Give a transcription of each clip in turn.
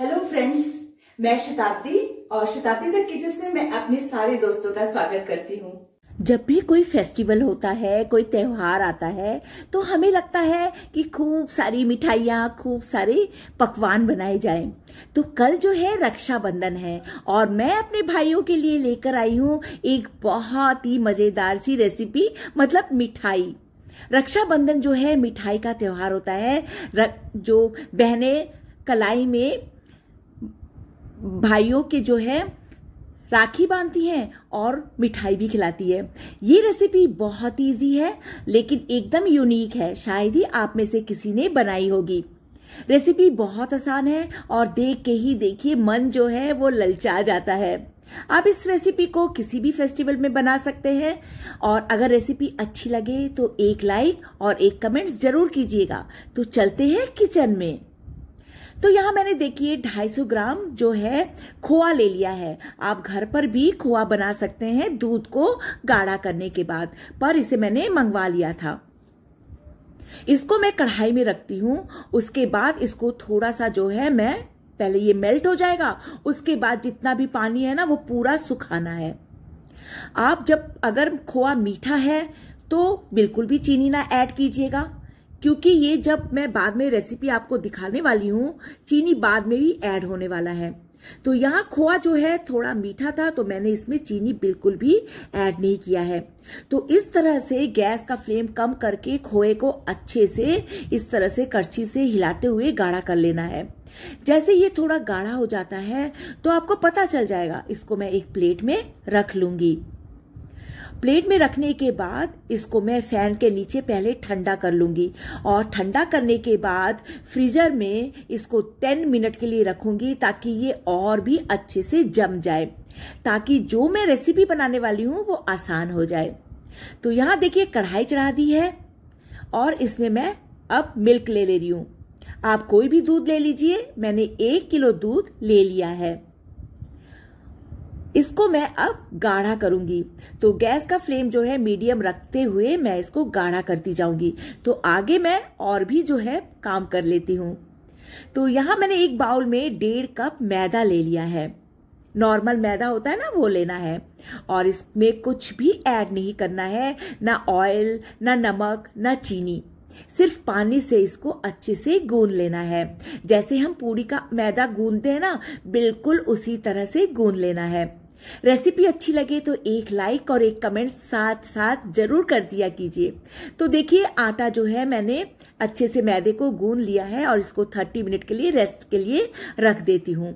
Hello friends मैं शताब्दी और शताब्दी तक किचन में मैं अपने सारे दोस्तों का स्वागत करती हूँ जब भी कोई फेस्टिवल होता है कोई त्योहार आता है तो हमें लगता है कि खूब सारी मिठाइयाँ खूब सारे पकवान बनाए जाएं। तो कल जो है रक्षाबंधन है और मैं अपने भाइयों के लिए लेकर आई हूँ एक बहुत ही मज़ेदार सी रेसिपी मतलब मिठाई रक्षाबंधन जो है मिठाई का त्योहार होता है जो बहने कलाई में भाइयों के जो है राखी बांधती हैं और मिठाई भी खिलाती है ये रेसिपी बहुत इजी है लेकिन एकदम यूनिक है शायद ही आप में से किसी ने बनाई होगी रेसिपी बहुत आसान है और देख के ही देखिए मन जो है वो ललचा जाता है आप इस रेसिपी को किसी भी फेस्टिवल में बना सकते हैं और अगर रेसिपी अच्छी लगे तो एक लाइक और एक कमेंट जरूर कीजिएगा तो चलते हैं किचन में तो यहाँ मैंने देखिए 250 ग्राम जो है खोआ ले लिया है आप घर पर भी खोआ बना सकते हैं दूध को गाढ़ा करने के बाद पर इसे मैंने मंगवा लिया था इसको मैं कढ़ाई में रखती हूँ उसके बाद इसको थोड़ा सा जो है मैं पहले ये मेल्ट हो जाएगा उसके बाद जितना भी पानी है ना वो पूरा सुखाना है आप जब अगर खोआ मीठा है तो बिल्कुल भी चीनी ना ऐड कीजिएगा क्योंकि ये जब मैं बाद में रेसिपी आपको दिखाने वाली हूँ चीनी बाद में भी ऐड होने वाला है तो यहाँ खोआ जो है थोड़ा मीठा था तो मैंने इसमें चीनी बिल्कुल भी ऐड नहीं किया है तो इस तरह से गैस का फ्लेम कम करके खोए को अच्छे से इस तरह से करछी से हिलाते हुए गाढ़ा कर लेना है जैसे ये थोड़ा गाढ़ा हो जाता है तो आपको पता चल जाएगा इसको मैं एक प्लेट में रख लूंगी प्लेट में रखने के बाद इसको मैं फैन के नीचे पहले ठंडा कर लूँगी और ठंडा करने के बाद फ्रीजर में इसको टेन मिनट के लिए रखूँगी ताकि ये और भी अच्छे से जम जाए ताकि जो मैं रेसिपी बनाने वाली हूँ वो आसान हो जाए तो यहाँ देखिए कढ़ाई चढ़ा दी है और इसमें मैं अब मिल्क ले ले रही हूँ आप कोई भी दूध ले लीजिए मैंने एक किलो दूध ले लिया है इसको मैं अब गाढ़ा करूंगी तो गैस का फ्लेम जो है मीडियम रखते हुए मैं इसको गाढ़ा करती जाऊंगी तो आगे मैं और भी जो है काम कर लेती हूँ तो यहाँ मैंने एक बाउल में डेढ़ कप मैदा ले लिया है नॉर्मल मैदा होता है ना वो लेना है और इसमें कुछ भी ऐड नहीं करना है ना ऑयल ना नमक ना चीनी सिर्फ पानी से इसको अच्छे से गूंद लेना है जैसे हम पूरी का मैदा गूंदते हैं ना बिल्कुल उसी तरह से गूंद लेना है रेसिपी अच्छी लगे तो एक लाइक और एक कमेंट साथ साथ जरूर कर दिया कीजिए तो देखिए आटा जो है मैंने अच्छे से मैदे को गूंद लिया है और इसको 30 मिनट के लिए रेस्ट के लिए रख देती हूँ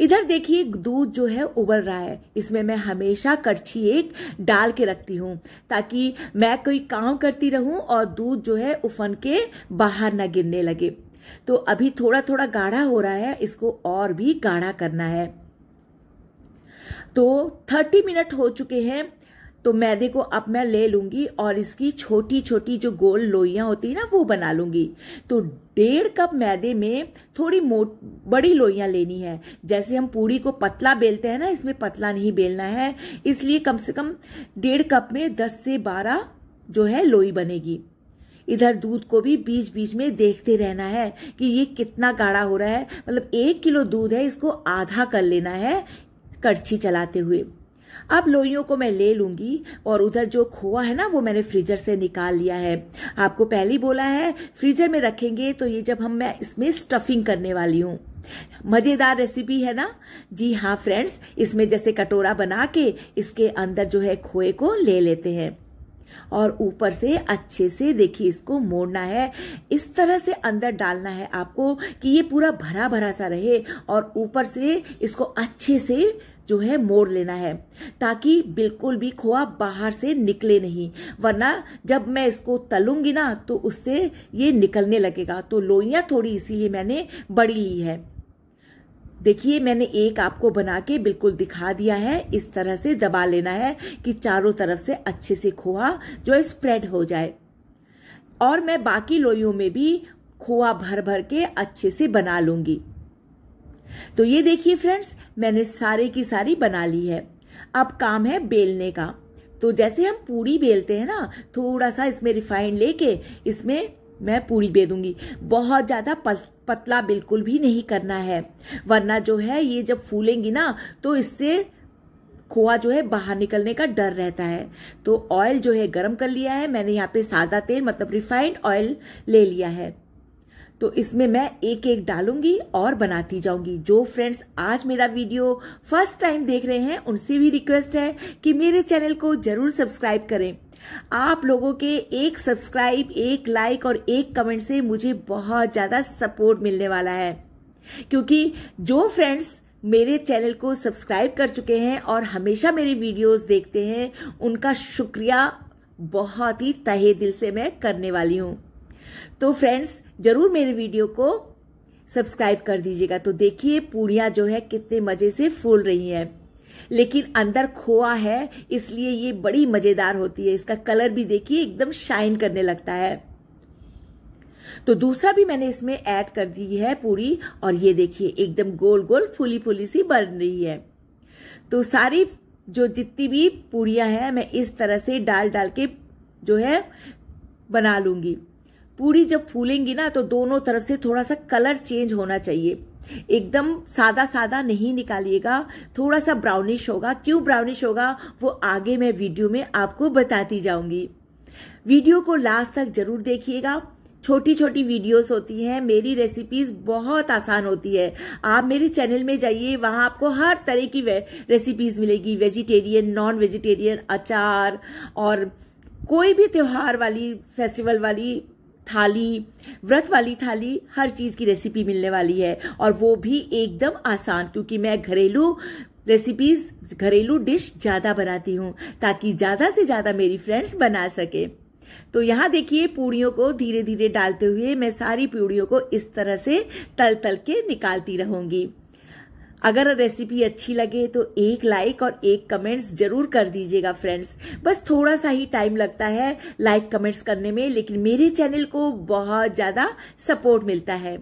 इधर देखिए दूध जो है उबल रहा है इसमें मैं हमेशा करछी एक डाल के रखती हूँ ताकि मैं कोई काम करती रहूं और दूध जो है उफन के बाहर ना गिरने लगे तो अभी थोड़ा थोड़ा गाढ़ा हो रहा है इसको और भी गाढ़ा करना है तो थर्टी मिनट हो चुके हैं तो मैदे को अब मैं ले लूंगी और इसकी छोटी छोटी जो गोल लोइयाँ होती है ना वो बना लूंगी तो डेढ़ कप मैदे में थोड़ी मोट बड़ी लोइया लेनी है जैसे हम पूड़ी को पतला बेलते हैं ना इसमें पतला नहीं बेलना है इसलिए कम से कम डेढ़ कप में दस से बारह जो है लोई बनेगी इधर दूध को भी बीच बीच में देखते रहना है कि ये कितना गाढ़ा हो रहा है मतलब एक किलो दूध है इसको आधा कर लेना है करछी चलाते हुए अब लोइयों को मैं ले लूंगी और उधर जो खोआ है ना वो मैंने फ्रीजर से निकाल लिया है आपको पहले ही बोला है फ्रीजर में रखेंगे तो ये जब हम मैं इसमें स्टफिंग करने वाली हूँ मजेदार रेसिपी है ना जी हाँ फ्रेंड्स इसमें जैसे कटोरा बना के इसके अंदर जो है खोए को ले लेते हैं और ऊपर से अच्छे से देखिए इसको मोड़ना है इस तरह से अंदर डालना है आपको कि ये पूरा भरा भरा सा रहे और ऊपर से इसको अच्छे से जो है मोड़ लेना है ताकि बिल्कुल भी खोआ बाहर से निकले नहीं वरना जब मैं इसको तलूंगी ना तो उससे ये निकलने लगेगा तो लोइयाँ थोड़ी इसीलिए मैंने बड़ी ली है देखिए मैंने एक आपको बना के बिल्कुल दिखा दिया है इस तरह से दबा लेना है कि चारों तरफ से अच्छे से खोआ जो है स्प्रेड हो जाए और मैं बाकी लोइयों में भी खोआ भर भर के अच्छे से बना लूंगी तो ये देखिए फ्रेंड्स मैंने सारे की सारी बना ली है अब काम है बेलने का तो जैसे हम पूरी बेलते हैं ना थोड़ा सा इसमें रिफाइंड लेके इसमें मैं पूरी बेल दूंगी बहुत ज्यादा पतला बिल्कुल भी नहीं करना है वरना जो है ये जब फूलेंगी ना तो इससे खोआ जो है बाहर निकलने का डर रहता है तो ऑयल जो है गर्म कर लिया है मैंने यहाँ पे सादा तेल मतलब रिफाइंड ऑयल ले लिया है तो इसमें मैं एक एक डालूंगी और बनाती जाऊंगी जो फ्रेंड्स आज मेरा वीडियो फर्स्ट टाइम देख रहे हैं उनसे भी रिक्वेस्ट है कि मेरे चैनल को जरूर सब्सक्राइब करें आप लोगों के एक सब्सक्राइब एक लाइक और एक कमेंट से मुझे बहुत ज़्यादा सपोर्ट मिलने वाला है क्योंकि जो फ्रेंड्स मेरे चैनल को सब्सक्राइब कर चुके हैं और हमेशा मेरे वीडियोस देखते हैं उनका शुक्रिया बहुत ही तहे दिल से मैं करने वाली हूँ तो फ्रेंड्स जरूर मेरे वीडियो को सब्सक्राइब कर दीजिएगा तो देखिए पूड़ियाँ जो है कितने मज़े से फूल रही हैं लेकिन अंदर खोआ है इसलिए ये बड़ी मज़ेदार होती है इसका कलर भी देखिए एकदम शाइन करने लगता है तो दूसरा भी मैंने इसमें ऐड कर दी है पूरी और ये देखिए एकदम गोल गोल फूली फूली सी बन रही है तो सारी जो जितनी भी पूड़ियाँ हैं मैं इस तरह से डाल डाल के जो है बना लूंगी पूरी जब फूलेंगी ना तो दोनों तरफ से थोड़ा सा कलर चेंज होना चाहिए एकदम सादा सादा नहीं निकालिएगा थोड़ा सा ब्राउनिश होगा क्यों ब्राउनिश होगा वो आगे मैं वीडियो में आपको बताती जाऊंगी वीडियो को लास्ट तक जरूर देखिएगा छोटी छोटी वीडियोस होती हैं मेरी रेसिपीज बहुत आसान होती है आप मेरे चैनल में जाइए वहां आपको हर तरह की रेसिपीज मिलेगी वेजिटेरियन नॉन वेजिटेरियन अचार और कोई भी त्योहार वाली फेस्टिवल वाली थाली व्रत वाली थाली हर चीज़ की रेसिपी मिलने वाली है और वो भी एकदम आसान क्योंकि मैं घरेलू रेसिपीज घरेलू डिश ज़्यादा बनाती हूँ ताकि ज़्यादा से ज़्यादा मेरी फ्रेंड्स बना सके तो यहाँ देखिए पूड़ियों को धीरे धीरे डालते हुए मैं सारी पूड़ियों को इस तरह से तल तल के निकालती रहूंगी अगर रेसिपी अच्छी लगे तो एक लाइक और एक कमेंट्स जरूर कर दीजिएगा फ्रेंड्स बस थोड़ा सा ही टाइम लगता है लाइक कमेंट्स करने में लेकिन मेरे चैनल को बहुत ज़्यादा सपोर्ट मिलता है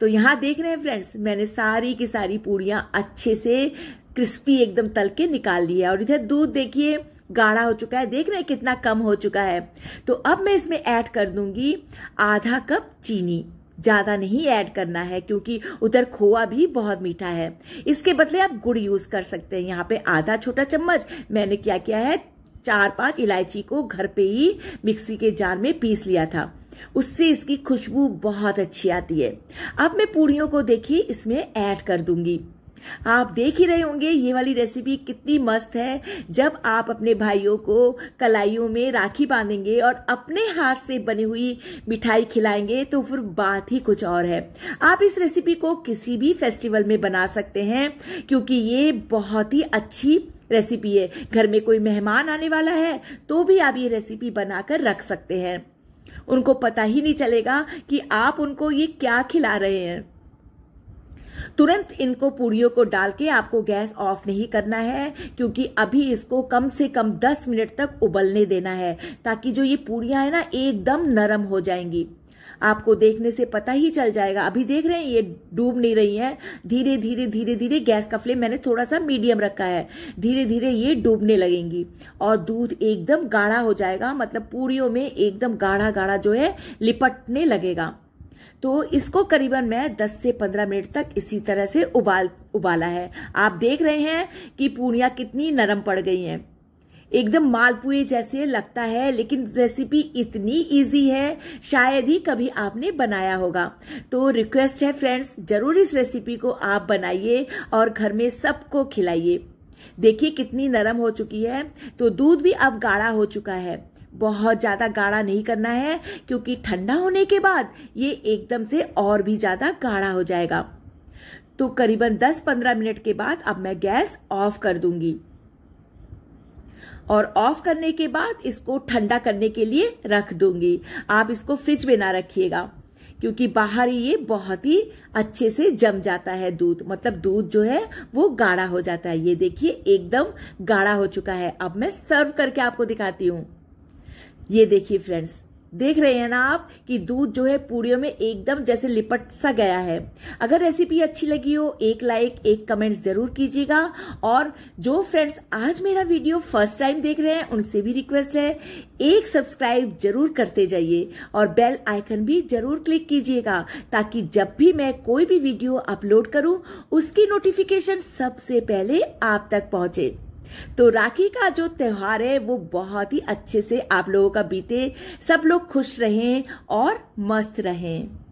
तो यहाँ देख रहे हैं फ्रेंड्स मैंने सारी की सारी पूड़िया अच्छे से क्रिस्पी एकदम तल के निकाल लिया और इधर दूध देखिए गाढ़ा हो चुका है देख रहे हैं कितना कम हो चुका है तो अब मैं इसमें ऐड कर दूंगी आधा कप चीनी ज़्यादा नहीं ऐड करना है क्योंकि उधर खोआ भी बहुत मीठा है इसके बदले आप गुड़ यूज़ कर सकते हैं यहाँ पे आधा छोटा चम्मच मैंने क्या किया है चार पांच इलायची को घर पे ही मिक्सी के जार में पीस लिया था उससे इसकी खुशबू बहुत अच्छी आती है अब मैं पूड़ियों को देखिए इसमें ऐड कर दूंगी आप देख ही रहे होंगे ये वाली रेसिपी कितनी मस्त है जब आप अपने भाइयों को कलाइयों में राखी बांधेंगे और अपने हाथ से बनी हुई मिठाई खिलाएंगे तो फिर बात ही कुछ और है आप इस रेसिपी को किसी भी फेस्टिवल में बना सकते हैं क्योंकि ये बहुत ही अच्छी रेसिपी है घर में कोई मेहमान आने वाला है तो भी आप ये रेसिपी बनाकर रख सकते हैं उनको पता ही नहीं चलेगा कि आप उनको ये क्या खिला रहे हैं तुरंत इनको पूड़ियों को डाल के आपको गैस ऑफ नहीं करना है क्योंकि अभी इसको कम से कम 10 मिनट तक उबलने देना है ताकि जो ये पूड़िया है ना एकदम नरम हो जाएंगी आपको देखने से पता ही चल जाएगा अभी देख रहे हैं ये डूब नहीं रही हैं धीरे धीरे धीरे धीरे गैस का फ्लेम मैंने थोड़ा सा मीडियम रखा है धीरे धीरे ये डूबने लगेंगी और दूध एकदम गाढ़ा हो जाएगा मतलब पूड़ियों में एकदम गाढ़ा गाढ़ा जो है लिपटने लगेगा तो इसको करीबन मैं 10 से 15 मिनट तक इसी तरह से उबाल उबाला है आप देख रहे हैं कि पूनिया कितनी नरम पड़ गई हैं एकदम मालपुए जैसे लगता है लेकिन रेसिपी इतनी इजी है शायद ही कभी आपने बनाया होगा तो रिक्वेस्ट है फ्रेंड्स जरूर इस रेसिपी को आप बनाइए और घर में सबको खिलाइए देखिए कितनी नरम हो चुकी है तो दूध भी अब गाढ़ा हो चुका है बहुत ज़्यादा गाढ़ा नहीं करना है क्योंकि ठंडा होने के बाद ये एकदम से और भी ज़्यादा गाढ़ा हो जाएगा तो करीबन 10-15 मिनट के बाद अब मैं गैस ऑफ कर दूंगी और ऑफ करने के बाद इसको ठंडा करने के लिए रख दूंगी आप इसको फ्रिज में ना रखिएगा क्योंकि बाहर ही ये बहुत ही अच्छे से जम जाता है दूध मतलब दूध जो है वो गाढ़ा हो जाता है ये देखिए एकदम गाढ़ा हो चुका है अब मैं सर्व करके आपको दिखाती हूँ ये देखिए फ्रेंड्स देख रहे हैं ना आप कि दूध जो है पूड़ियों में एकदम जैसे लिपट सा गया है अगर रेसिपी अच्छी लगी हो एक लाइक एक कमेंट जरूर कीजिएगा और जो फ्रेंड्स आज मेरा वीडियो फर्स्ट टाइम देख रहे हैं उनसे भी रिक्वेस्ट है एक सब्सक्राइब जरूर करते जाइए और बेल आइकन भी जरूर क्लिक कीजिएगा ताकि जब भी मैं कोई भी वीडियो अपलोड करूँ उसकी नोटिफिकेशन सबसे पहले आप तक पहुंचे तो राखी का जो त्यौहार है वो बहुत ही अच्छे से आप लोगों का बीते सब लोग खुश रहें और मस्त रहें